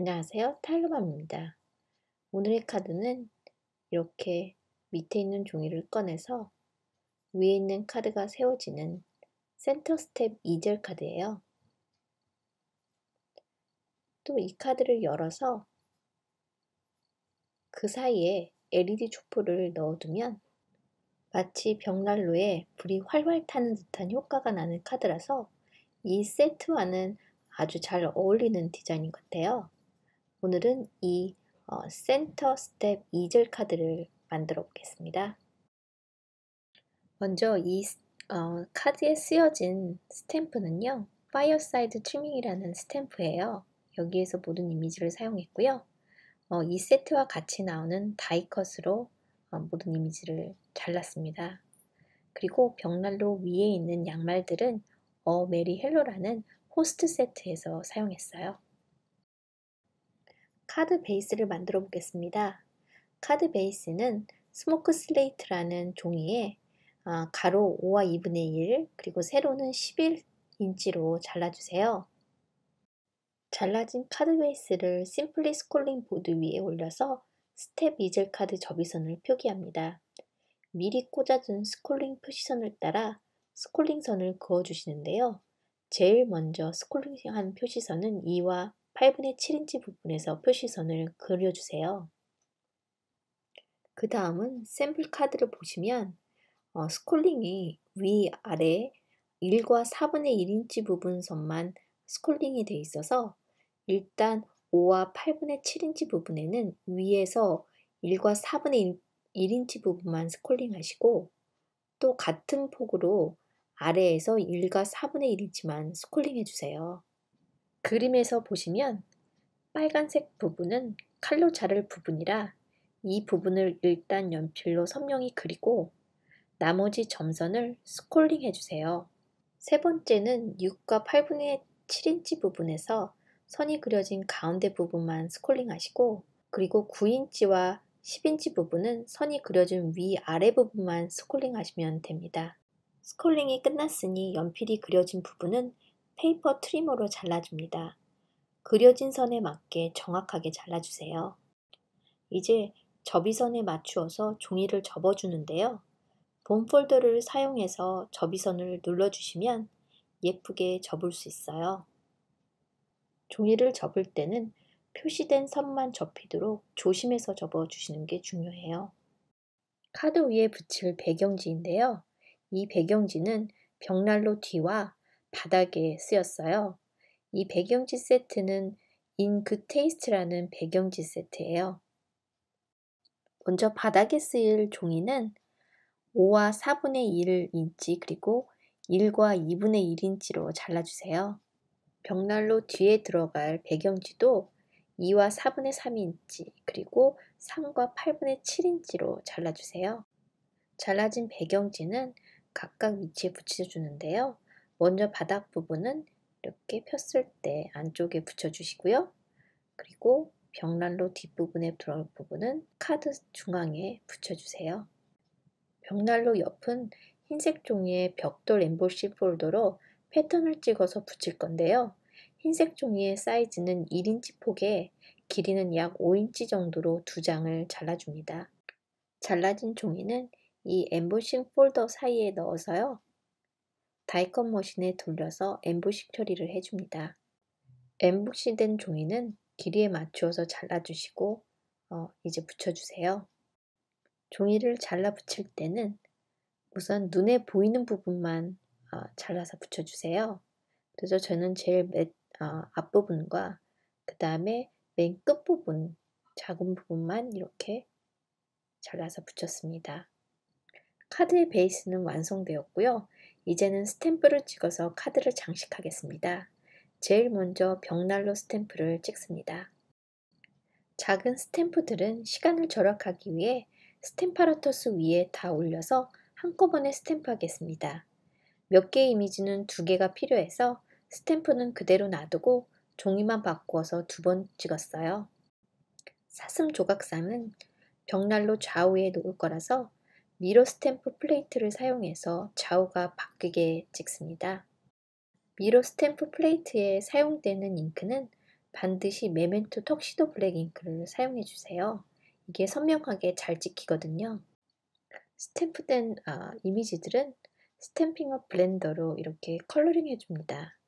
안녕하세요. 타일로맘입니다 오늘의 카드는 이렇게 밑에 있는 종이를 꺼내서 위에 있는 카드가 세워지는 센터 스텝 2절 카드예요. 또 이 카드를 열어서 그 사이에 LED 촛불을 넣어두면 마치 벽난로에 불이 활활 타는 듯한 효과가 나는 카드라서 이 세트와는 아주 잘 어울리는 디자인 같아요. 오늘은 이 어, 센터 스텝 2절 카드를 만들어 보겠습니다. 먼저 이 어, 카드에 쓰여진 스탬프는요. 파이어사이드 튜닝이라는 스탬프예요. 여기에서 모든 이미지를 사용했고요. 어, 이 세트와 같이 나오는 다이컷으로 어, 모든 이미지를 잘랐습니다. 그리고 벽난로 위에 있는 양말들은 어 메리 헬로라는 호스트 세트에서 사용했어요. 카드 베이스를 만들어 보겠습니다. 카드 베이스는 스모크 슬레이트라는 종이에 어, 가로 5와 2분의 1 그리고 세로는 11인치로 잘라주세요. 잘라진 카드 베이스를 심플리 스콜링 보드 위에 올려서 스텝 이젤 카드 접이선을 표기합니다. 미리 꽂아둔 스콜링 표시선을 따라 스콜링 선을 그어주시는데요. 제일 먼저 스콜링한 표시선은 2와 8분의 7인치 부분에서 표시선을 그려주세요. 그 다음은 샘플 카드를 보시면 어, 스콜링이 위아래 1과 4분의 1인치 부분 선만 스콜링이 되어 있어서 일단 5와 8분의 7인치 부분에는 위에서 1과 4분의 1인치 부분만 스콜링 하시고 또 같은 폭으로 아래에서 1과 4분의 1인치만 스콜링 해주세요. 그림에서 보시면 빨간색 부분은 칼로 자를 부분이라 이 부분을 일단 연필로 선명히 그리고 나머지 점선을 스콜링 해주세요. 세 번째는 6과 8분의 7인치 부분에서 선이 그려진 가운데 부분만 스콜링 하시고 그리고 9인치와 10인치 부분은 선이 그려진 위아래 부분만 스콜링 하시면 됩니다. 스콜링이 끝났으니 연필이 그려진 부분은 페이퍼 트리머로 잘라줍니다. 그려진 선에 맞게 정확하게 잘라주세요. 이제 접이선에 맞추어서 종이를 접어주는데요. 본 폴더를 사용해서 접이선을 눌러주시면 예쁘게 접을 수 있어요. 종이를 접을 때는 표시된 선만 접히도록 조심해서 접어 주시는 게 중요해요. 카드 위에 붙일 배경지인데요. 이 배경지는 벽난로 뒤와 바닥에 쓰였어요. 이 배경지 세트는 인그 테이스트라는 배경지 세트예요. 먼저 바닥에 쓰일 종이는 5와 4분의 1인치 그리고 1과 2분의 1인치로 잘라주세요. 벽난로 뒤에 들어갈 배경지도 2와 4분의 3인치 그리고 3과 8분의 7인치로 잘라주세요. 잘라진 배경지는 각각 위치에 붙여주는데요. 먼저 바닥 부분은 이렇게 폈을 때 안쪽에 붙여주시고요. 그리고 벽난로 뒷부분에 들어올 부분은 카드 중앙에 붙여주세요. 벽난로 옆은 흰색 종이에 벽돌 엠보시 폴더로 패턴을 찍어서 붙일 건데요. 흰색 종이의 사이즈는 1인치 폭에 길이는 약 5인치 정도로 두 장을 잘라줍니다. 잘라진 종이는 이 엠보싱 폴더 사이에 넣어서요. 다이컨 머신에 돌려서 엠보식 처리를 해줍니다. 엠보시된 종이는 길이에 맞추어서 잘라주시고 어, 이제 붙여주세요. 종이를 잘라 붙일 때는 우선 눈에 보이는 부분만 어, 잘라서 붙여주세요. 그래서 저는 제일 맨, 어, 앞부분과 그 다음에 맨 끝부분 작은 부분만 이렇게 잘라서 붙였습니다. 카드의 베이스는 완성되었고요. 이제는 스탬프를 찍어서 카드를 장식하겠습니다. 제일 먼저 벽난로 스탬프를 찍습니다. 작은 스탬프들은 시간을 절약하기 위해 스탬파라터스 위에 다 올려서 한꺼번에 스탬프하겠습니다. 몇 개의 이미지는 두 개가 필요해서 스탬프는 그대로 놔두고 종이만 바꾸어서 두 번 찍었어요. 사슴 조각상은 벽난로 좌우에 놓을 거라서 미러 스탬프 플레이트를 사용해서 좌우가 바뀌게 찍습니다. 미러 스탬프 플레이트에 사용되는 잉크는 반드시 메멘토 턱시도 블랙 잉크를 사용해 주세요. 이게 선명하게 잘 찍히거든요. 스탬프된 아, 이미지들은 스탬핑업 블렌더로 이렇게 컬러링 해줍니다.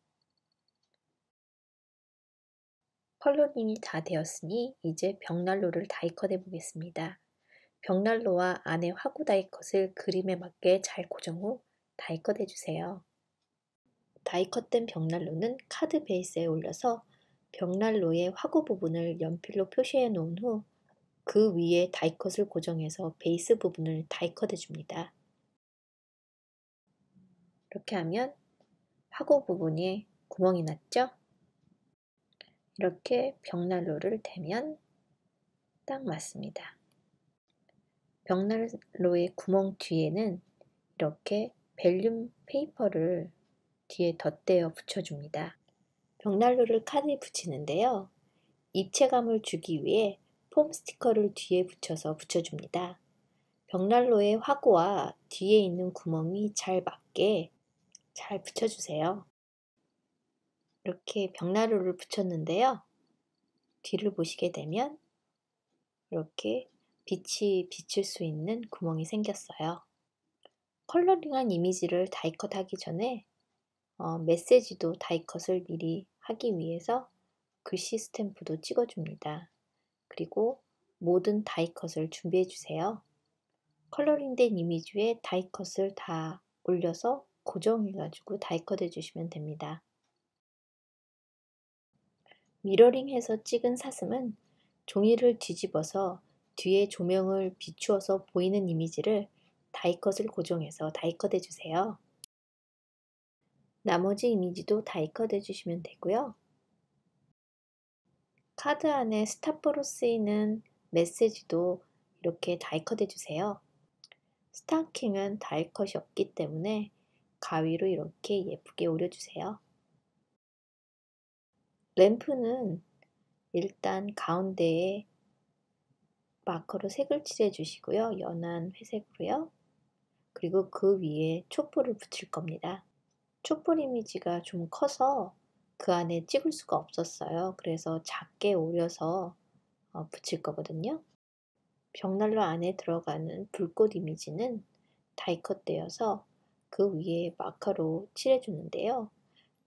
컬러링이 다 되었으니 이제 벽난로를 다이컷해 보겠습니다. 벽난로와 안에 화구 다이 컷을 그림에 맞게 잘 고정 후 다이 컷 해주세요. 다이 컷된 벽난로는 카드 베이스에 올려서 벽난로의 화구 부분을 연필로 표시해 놓은 후 그 위에 다이컷을 고정해서 베이스 부분을 다이컷 해줍니다. 이렇게 하면 화구 부분이 구멍이 났죠? 이렇게 벽난로를 대면 딱 맞습니다. 벽난로의 구멍 뒤에는 이렇게 벨륨 페이퍼를 뒤에 덧대어 붙여줍니다. 벽난로를 칸에 붙이는데요. 입체감을 주기 위해 폼 스티커를 뒤에 붙여서 붙여줍니다. 벽난로의 화구와 뒤에 있는 구멍이 잘 맞게 잘 붙여주세요. 이렇게 벽난로를 붙였는데요. 뒤를 보시게 되면 이렇게 빛이 비칠 수 있는 구멍이 생겼어요. 컬러링한 이미지를 다이컷 하기 전에 어, 메시지도 다이컷을 미리 하기 위해서 글씨 스탬프도 찍어줍니다. 그리고 모든 다이컷을 준비해 주세요. 컬러링된 이미지에 다이컷을 다 올려서 고정해가지고 다이컷 해주시면 됩니다. 미러링해서 찍은 사슴은 종이를 뒤집어서 뒤에 조명을 비추어서 보이는 이미지를 다이컷을 고정해서 다이컷 해주세요. 나머지 이미지도 다이컷 해주시면 되고요. 카드 안에 스타퍼로 쓰이는 메시지도 이렇게 다이컷 해주세요. 스타킹은 다이컷이 없기 때문에 가위로 이렇게 예쁘게 오려주세요. 램프는 일단 가운데에 마커로 색을 칠해 주시고요. 연한 회색으로요. 그리고 그 위에 촛불을 붙일 겁니다. 촛불 이미지가 좀 커서 그 안에 찍을 수가 없었어요. 그래서 작게 오려서 어, 붙일 거거든요. 벽난로 안에 들어가는 불꽃 이미지는 다이컷되어서 그 위에 마커로 칠해주는데요.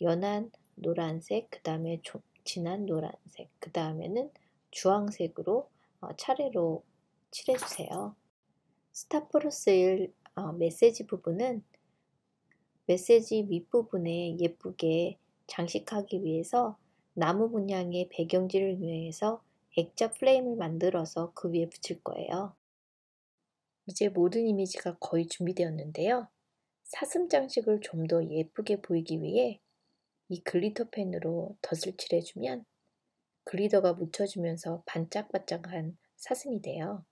연한 노란색, 그 다음에 진한 노란색, 그 다음에는 주황색으로 어, 차례로 칠해주세요. 스타프로스일 어, 메시지 부분은 메시지 윗부분에 예쁘게 장식하기 위해서 나무 문양의 배경지를 이용해서 액자 프레임을 만들어서 그 위에 붙일 거예요. 이제 모든 이미지가 거의 준비되었는데요. 사슴 장식을 좀 더 예쁘게 보이기 위해 이 글리터 펜으로 덧을 칠해주면 글리더가 묻혀지면서 반짝반짝한 사슴이 돼요.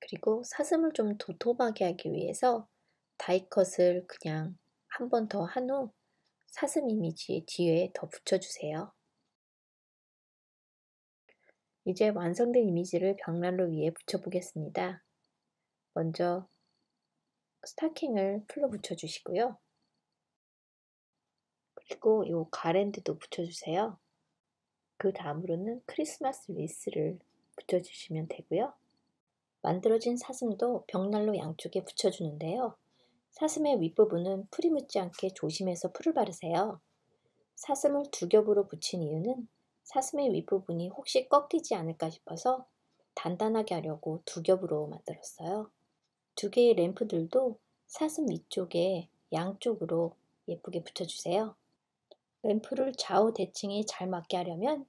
그리고 사슴을 좀 도톰하게 하기 위해서 다이컷을 그냥 한 번 더 한 후 사슴 이미지 뒤에 더 붙여주세요. 이제 완성된 이미지를 벽난로 위에 붙여보겠습니다. 먼저 스타킹을 풀로 붙여주시고요. 그리고 이 가랜드도 붙여주세요. 그 다음으로는 크리스마스 리스를 붙여주시면 되고요. 만들어진 사슴도 벽난로 양쪽에 붙여주는데요. 사슴의 윗부분은 풀이 묻지 않게 조심해서 풀을 바르세요. 사슴을 두 겹으로 붙인 이유는 사슴의 윗부분이 혹시 꺾이지 않을까 싶어서 단단하게 하려고 두 겹으로 만들었어요. 두 개의 램프들도 사슴 위쪽에 양쪽으로 예쁘게 붙여주세요. 램프를 좌우 대칭이 잘 맞게 하려면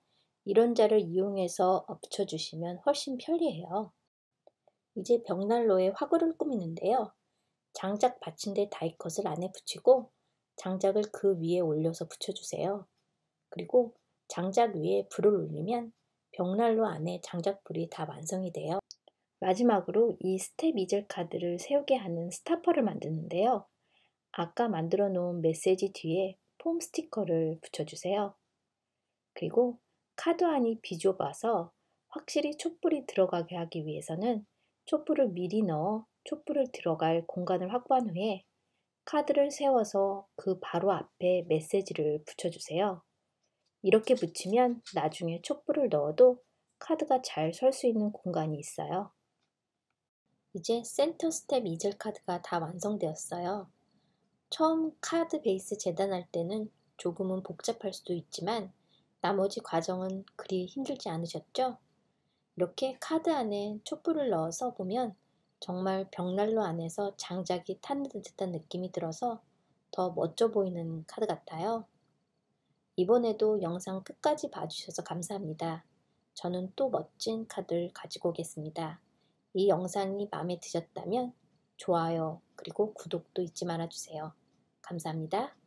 이런자를 이용해서 붙여주시면 훨씬 편리해요. 이제 벽난로에 화구를 꾸미는데요. 장작 받침대 다이컷을 안에 붙이고 장작을 그 위에 올려서 붙여주세요. 그리고 장작 위에 불을 올리면 벽난로 안에 장작불이 다 완성이 돼요. 마지막으로 이 스텝 이젤 카드를 세우게 하는 스타퍼를 만드는데요. 아까 만들어 놓은 메시지 뒤에 폼 스티커를 붙여주세요. 그리고 카드 안이 비좁아서 확실히 촛불이 들어가게 하기 위해서는 촛불을 미리 넣어 촛불을 들어갈 공간을 확보한 후에 카드를 세워서 그 바로 앞에 메시지를 붙여주세요. 이렇게 붙이면 나중에 촛불을 넣어도 카드가 잘 설 수 있는 공간이 있어요. 이제 센터 스텝 이젤 카드가 다 완성되었어요. 처음 카드 베이스 재단할 때는 조금은 복잡할 수도 있지만 나머지 과정은 그리 힘들지 않으셨죠? 이렇게 카드 안에 촛불을 넣어서 보면 정말 벽난로 안에서 장작이 타는 듯한 느낌이 들어서 더 멋져 보이는 카드 같아요. 이번에도 영상 끝까지 봐주셔서 감사합니다. 저는 또 멋진 카드를 가지고 오겠습니다. 이 영상이 마음에 드셨다면 좋아요 그리고 구독도 잊지 말아주세요. 감사합니다.